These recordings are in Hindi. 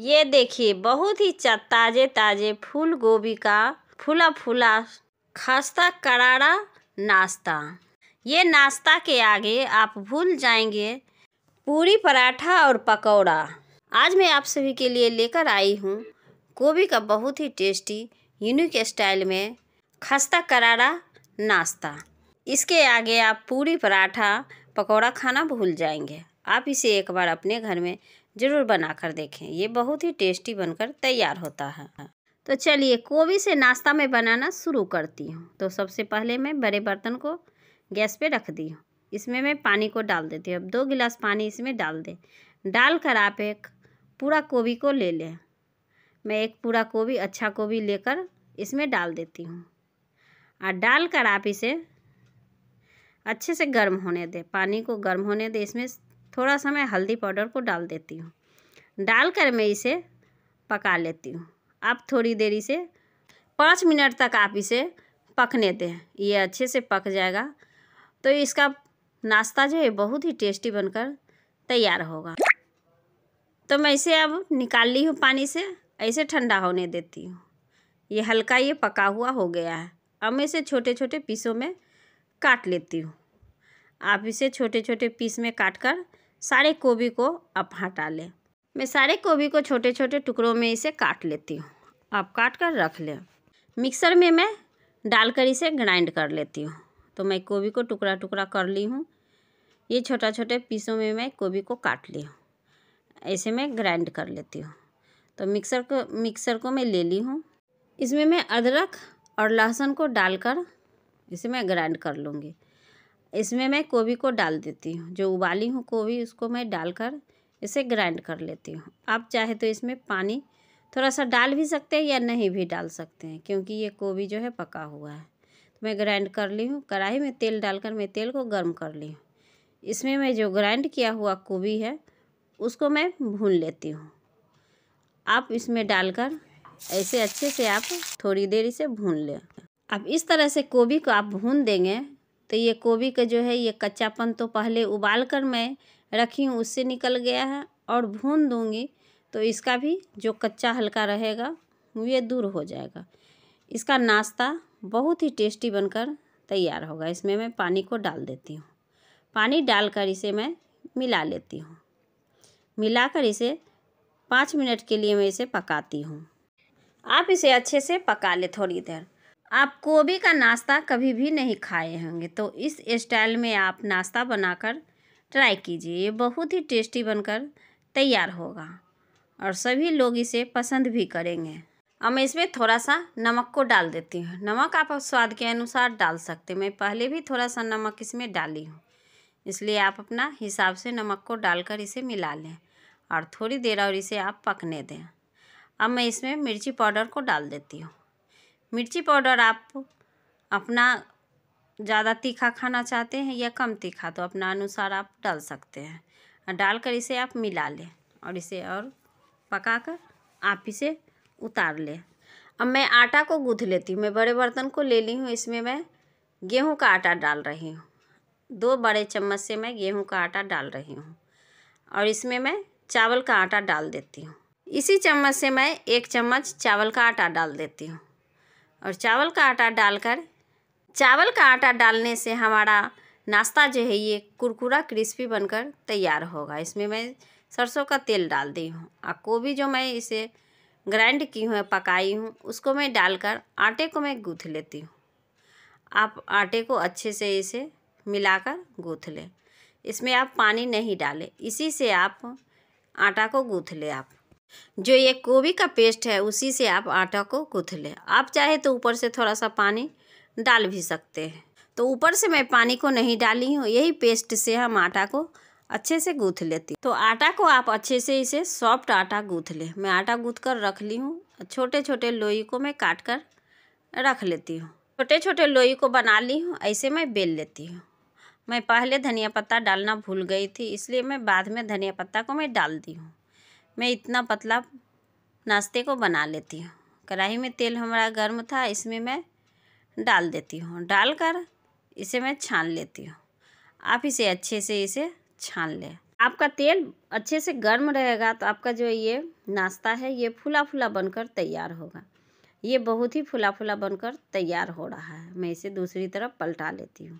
ये देखिए बहुत ही ताज़े ताज़े फूल गोभी का फूला फूला खस्ता करारा नाश्ता ये नाश्ता के आगे आप भूल जाएंगे पूरी पराठा और पकौड़ा आज मैं आप सभी के लिए लेकर आई हूँ गोभी का बहुत ही टेस्टी यूनिक स्टाइल में खस्ता करारा नाश्ता इसके आगे आप पूरी पराठा पकौड़ा खाना भूल जाएंगे आप इसे एक बार अपने घर में ज़रूर बनाकर देखें ये बहुत ही टेस्टी बनकर तैयार होता है तो चलिए कोबी से नाश्ता में बनाना शुरू करती हूँ तो सबसे पहले मैं बड़े बर्तन को गैस पे रख दी हूँ इसमें मैं पानी को डाल देती हूँ अब दो गिलास पानी इसमें डाल दें डाल कर आप एक पूरा गोभी को ले लें मैं एक पूरा गोभी अच्छा गोभी लेकर इसमें डाल देती हूँ और डाल कर आप इसे अच्छे से गर्म होने दें पानी को गर्म होने दें इसमें थोड़ा सा मैं हल्दी पाउडर को डाल देती हूँ डाल कर मैं इसे पका लेती हूँ आप थोड़ी देरी से पाँच मिनट तक आप इसे पकने दें ये अच्छे से पक जाएगा तो इसका नाश्ता जो है बहुत ही टेस्टी बनकर तैयार होगा तो मैं इसे अब निकाल ली हूँ पानी से ऐसे ठंडा होने देती हूँ ये हल्का ये पका हुआ हो गया है अब मैं इसे छोटे छोटे पीसों में काट लेती हूँ आप इसे छोटे छोटे पीस में काट कर सारे गोभी को आप हटा लें मैं सारे गोभी को छोटे छोटे टुकड़ों में इसे काट लेती हूँ आप काट कर रख लें मिक्सर में मैं डालकर इसे ग्राइंड कर लेती हूँ तो मैं गोभी को टुकड़ा टुकड़ा कर ली हूँ ये छोटा छोटे पीसों में मैं गोभी को काट ली हूँ ऐसे मैं ग्राइंड कर लेती हूँ तो मिक्सर को मिक्सर को मैं ले ली हूँ इसमें मैं अदरक और लहसुन को डालकर इसे मैं ग्राइंड कर लूँगी इसमें मैं गोभी को डाल देती हूँ जो उबाली हूँ गोभी उसको मैं डालकर इसे ग्राइंड कर लेती हूँ आप चाहे तो इसमें पानी थोड़ा सा डाल भी सकते हैं या नहीं भी डाल सकते हैं क्योंकि ये गोभी जो है पका हुआ है तो मैं ग्राइंड कर ली हूँ कढ़ाई में तेल डालकर मैं तेल को गर्म कर ली हूँ इसमें मैं जो ग्राइंड किया हुआ गोभी है उसको मैं भून लेती हूँ आप इसमें डालकर ऐसे अच्छे से आप थोड़ी देर इसे भून लें अब इस तरह से गोभी को आप भून देंगे तो ये गोभी का जो है ये कच्चापन तो पहले उबाल कर मैं रखी हूँ उससे निकल गया है और भून दूँगी तो इसका भी जो कच्चा हल्का रहेगा ये दूर हो जाएगा इसका नाश्ता बहुत ही टेस्टी बनकर तैयार होगा इसमें मैं पानी को डाल देती हूँ पानी डालकर इसे मैं मिला लेती हूँ मिलाकर इसे पाँच मिनट के लिए मैं इसे पकाती हूँ आप इसे अच्छे से पका ले थोड़ी देर आप गोभी का नाश्ता कभी भी नहीं खाए होंगे तो इस स्टाइल में आप नाश्ता बनाकर ट्राई कीजिए ये बहुत ही टेस्टी बनकर तैयार होगा और सभी लोग इसे पसंद भी करेंगे अब मैं इसमें थोड़ा सा नमक को डाल देती हूँ नमक आप स्वाद के अनुसार डाल सकते हैं मैं पहले भी थोड़ा सा नमक इसमें डाली हूँ इसलिए आप अपना हिसाब से नमक को डालकर इसे मिला लें और थोड़ी देर और इसे आप पकने दें अब मैं इसमें मिर्ची पाउडर को डाल देती हूँ मिर्ची पाउडर आप अपना ज़्यादा तीखा खाना चाहते हैं या कम तीखा तो अपना अनुसार आप डाल सकते हैं और डालकर इसे आप मिला लें और इसे और पका कर आप इसे उतार लें अब मैं आटा को गूँथ लेती हूँ मैं बड़े बर्तन को ले ली हूँ इसमें मैं गेहूँ का आटा डाल रही हूँ दो बड़े चम्मच से मैं गेहूँ का आटा डाल रही हूँ और इसमें मैं चावल का आटा डाल देती हूँ इसी चम्मच से मैं एक चम्मच चावल का आटा डाल देती हूँ और चावल का आटा डालकर चावल का आटा डालने से हमारा नाश्ता जो है ये कुरकुरा क्रिस्पी बनकर तैयार होगा इसमें मैं सरसों का तेल डाल दी हूँ और गोभी जो मैं इसे ग्राइंड की हूँ पकाई हूँ उसको मैं डालकर आटे को मैं गूँथ लेती हूँ आप आटे को अच्छे से इसे मिलाकर गूँथ लें इसमें आप पानी नहीं डालें इसी से आप आटा को गूँथ लें आप जो ये गोभी का पेस्ट है उसी से आप आटा को गूँथ लें आप चाहे तो ऊपर से थोड़ा सा पानी डाल भी सकते हैं तो ऊपर से मैं पानी को नहीं डाली हूँ यही पेस्ट से हम आटा को अच्छे से गूँथ लेती तो आटा को आप अच्छे से इसे सॉफ्ट आटा गूँथ लें मैं आटा गूँथ कर रख ली हूँ छोटे छोटे लोई को मैं काट कर रख लेती हूँ छोटे छोटे लोई को बना ली हूँ ऐसे मैं बेल लेती हूँ मैं पहले धनिया पत्ता डालना भूल गई थी इसलिए मैं बाद में धनिया पत्ता को मैं डाल दी हूँ मैं इतना पतला नाश्ते को बना लेती हूँ कढ़ाई में तेल हमारा गर्म था इसमें मैं डाल देती हूँ डालकर इसे मैं छान लेती हूँ आप इसे अच्छे से इसे छान लें आपका तेल अच्छे से गर्म रहेगा तो आपका जो ये नाश्ता है ये फुला फुला बनकर तैयार होगा ये बहुत ही फुला फुला बनकर तैयार हो रहा है मैं इसे दूसरी तरफ पलटा लेती हूँ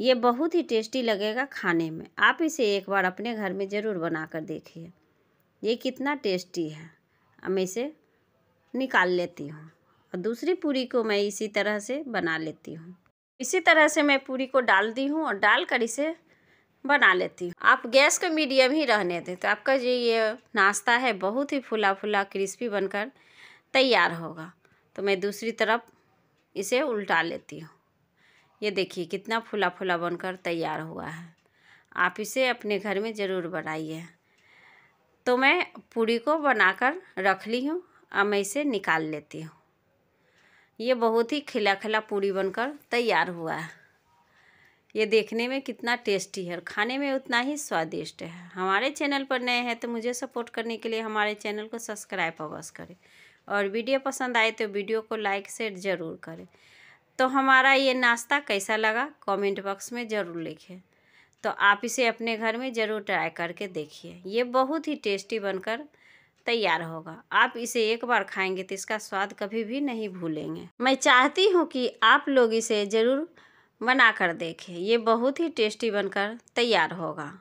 ये बहुत ही टेस्टी लगेगा खाने में आप इसे एक बार अपने घर में ज़रूर बना कर देखिए ये कितना टेस्टी है अब मैं इसे निकाल लेती हूँ और दूसरी पूरी को मैं इसी तरह से बना लेती हूँ इसी तरह से मैं पूरी को डाल दी हूँ और डाल कर इसे बना लेती हूँ आप गैस को मीडियम ही रहने दें तो आपका जो ये नाश्ता है बहुत ही फुला फुला क्रिस्पी बनकर तैयार होगा तो मैं दूसरी तरफ इसे उल्टा लेती हूँ ये देखिए कितना फुला फुला बनकर तैयार हुआ है आप इसे अपने घर में ज़रूर बनाइए तो मैं पूरी को बनाकर रख ली हूँ अब मैं इसे निकाल लेती हूँ ये बहुत ही खिला खिला पूरी बनकर तैयार हुआ है ये देखने में कितना टेस्टी है और खाने में उतना ही स्वादिष्ट है हमारे चैनल पर नए हैं तो मुझे सपोर्ट करने के लिए हमारे चैनल को सब्सक्राइब अवश्य करें और वीडियो पसंद आए तो वीडियो को लाइक शेयर ज़रूर करें तो हमारा ये नाश्ता कैसा लगा कमेंट बॉक्स में ज़रूर लिखें तो आप इसे अपने घर में ज़रूर ट्राई करके देखिए ये बहुत ही टेस्टी बनकर तैयार होगा आप इसे एक बार खाएंगे तो इसका स्वाद कभी भी नहीं भूलेंगे मैं चाहती हूँ कि आप लोग इसे ज़रूर बना कर देखें ये बहुत ही टेस्टी बनकर तैयार होगा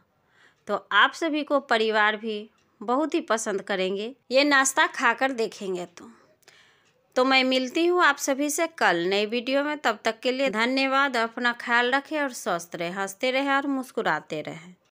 तो आप सभी को परिवार भी बहुत ही पसंद करेंगे ये नाश्ता खाकर देखेंगे तो तो मैं मिलती हूँ आप सभी से कल नई वीडियो में तब तक के लिए धन्यवाद अपना ख्याल रखें और स्वस्थ रहें हंसते रहें और मुस्कुराते रहें